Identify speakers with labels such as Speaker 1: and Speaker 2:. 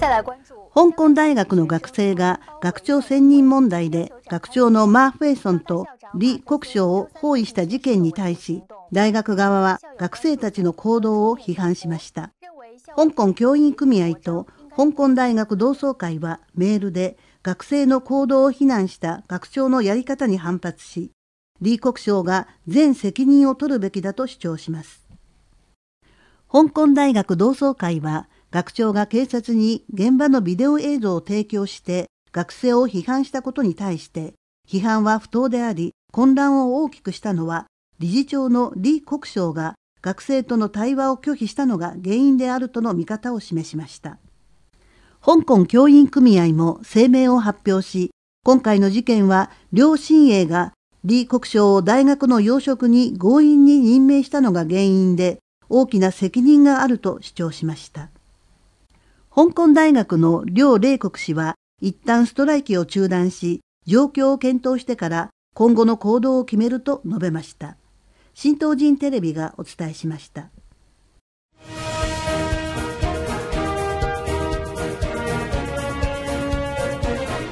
Speaker 1: 香港大学の学生が学長選任問題で学長のマー・フェイソンと李国章を包囲した事件に対し大学側は学生たちの行動を批判しました香港教員組合と香港大学同窓会はメールで学生の行動を非難した学長のやり方に反発し李国章が全責任を取るべきだと主張します香港大学同窓会は学長が警察に現場のビデオ映像を提供して学生を批判したことに対して批判は不当であり混乱を大きくしたのは理事長の李国章が学生との対話を拒否したのが原因であるとの見方を示しました香港教員組合も声明を発表し今回の事件は両親営が李国章を大学の要職に強引に任命したのが原因で大きな責任があると主張しました。香港大学の両麗国氏は一旦ストライキを中断し、状況を検討してから今後の行動を決めると述べました。新東人テレビがお伝えしました。